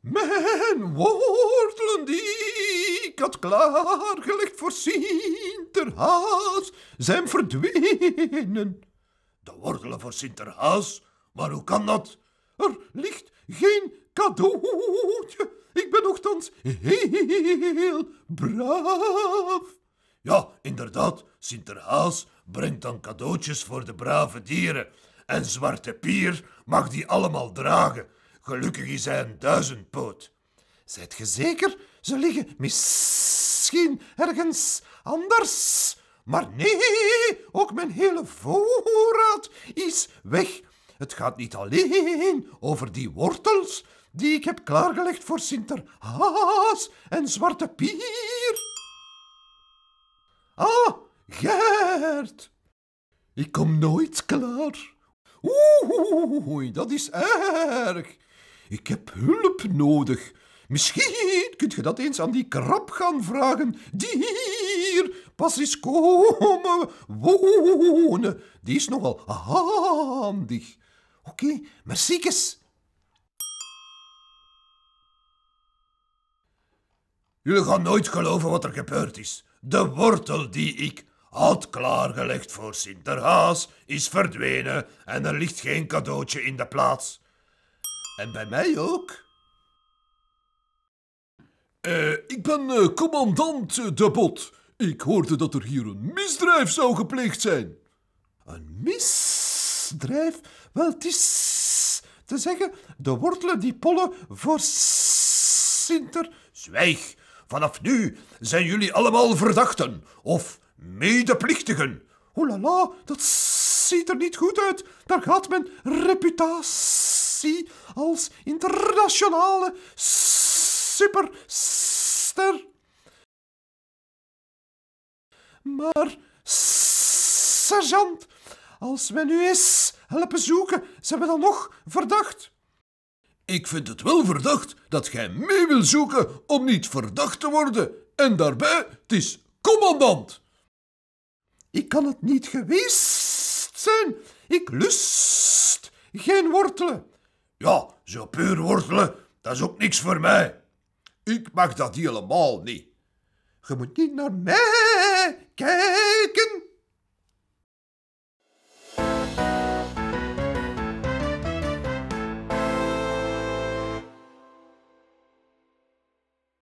Mijn wortelen die ik had klaargelegd voor Sinterhaas zijn verdwenen. De wortelen voor Sinterhaas? Maar hoe kan dat? Er ligt geen cadeautje. Ik ben nogthans heel braaf. Ja, inderdaad, Sinterhaas brengt dan cadeautjes voor de brave dieren. En Zwarte Pier mag die allemaal dragen. Gelukkig is hij een duizendpoot. Zijt ge zeker? Ze liggen misschien ergens anders. Maar nee, ook mijn hele voorraad is weg. Het gaat niet alleen over die wortels die ik heb klaargelegd voor Sinterhaas en Zwarte Pier. Ah, Gert, ik kom nooit klaar. Oei, dat is erg. Ik heb hulp nodig. Misschien kunt je dat eens aan die krab gaan vragen. Die hier pas is komen wonen. Die is nogal handig. Oké, okay, merciekes. Jullie gaan nooit geloven wat er gebeurd is. De wortel die ik had klaargelegd voor Sinterhaas is verdwenen en er ligt geen cadeautje in de plaats. En bij mij ook. Eh, ik ben eh, commandant eh, De Bot. Ik hoorde dat er hier een misdrijf zou gepleegd zijn. Een misdrijf? Wel, het is te zeggen, de wortelen die pollen voor Sinter... Zwijg! Vanaf nu zijn jullie allemaal verdachten of medeplichtigen. la la, dat ziet er niet goed uit. Daar gaat mijn reputatie als internationale superster. Maar, sergeant, als we nu eens helpen zoeken, zijn we dan nog verdacht? Ik vind het wel verdacht dat gij mee wil zoeken om niet verdacht te worden. En daarbij, het is commandant. Ik kan het niet geweest zijn. Ik lust geen wortelen. Ja, zo puur wortelen, dat is ook niks voor mij. Ik mag dat helemaal niet. Je moet niet naar mij kijken.